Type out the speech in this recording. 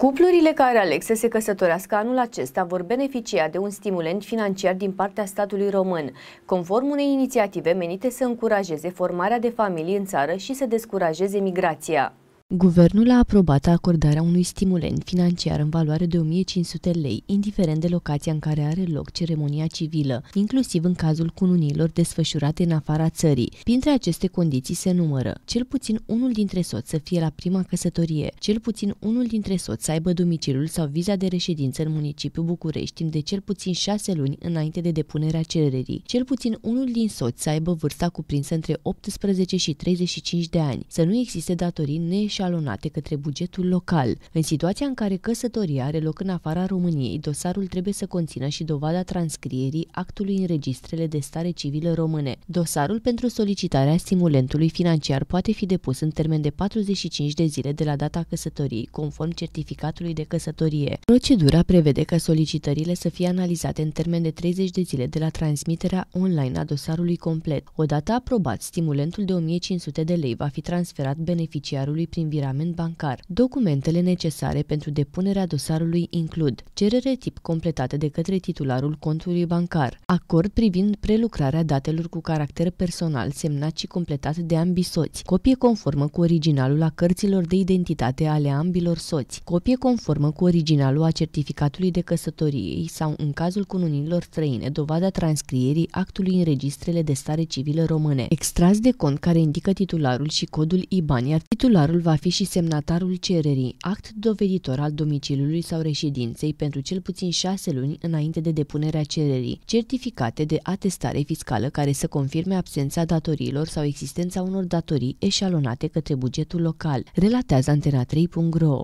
Cuplurile care aleg să se căsătorească anul acesta vor beneficia de un stimulent financiar din partea statului român, conform unei inițiative menite să încurajeze formarea de familii în țară și să descurajeze migrația. Guvernul a aprobat acordarea unui stimulent financiar în valoare de 1500 lei, indiferent de locația în care are loc ceremonia civilă, inclusiv în cazul cununilor desfășurate în afara țării. Printre aceste condiții se numără cel puțin unul dintre soți să fie la prima căsătorie, cel puțin unul dintre soți să aibă domiciliul sau viza de reședință în municipiul București timp de cel puțin șase luni înainte de depunerea cererii, cel puțin unul din soți să aibă vârsta cuprinsă între 18 și 35 de ani, să nu existe datorii neșa eșalonate către bugetul local. În situația în care căsătoria are loc în afara României, dosarul trebuie să conțină și dovada transcrierii actului în registrele de stare civilă române. Dosarul pentru solicitarea stimulentului financiar poate fi depus în termen de 45 de zile de la data căsătoriei, conform certificatului de căsătorie. Procedura prevede că solicitările să fie analizate în termen de 30 de zile de la transmiterea online a dosarului complet. Odată aprobat, stimulentul de 1500 de lei va fi transferat beneficiarului prin virament bancar. Documentele necesare pentru depunerea dosarului includ cerere tip completată de către titularul contului bancar, acord privind prelucrarea datelor cu caracter personal semnat și completat de ambii soți, copie conformă cu originalul a cărților de identitate ale ambilor soți, copie conformă cu originalul a certificatului de căsătorie sau, în cazul cununilor străine, dovada transcrierii actului în registrele de stare civilă române, extras de cont care indică titularul și codul IBAN, iar titularul va fi și semnatarul cererii, act doveditor al domiciliului sau reședinței pentru cel puțin șase luni înainte de depunerea cererii, certificate de atestare fiscală care să confirme absența datoriilor sau existența unor datorii eșalonate către bugetul local, relatează Antena 3.ro.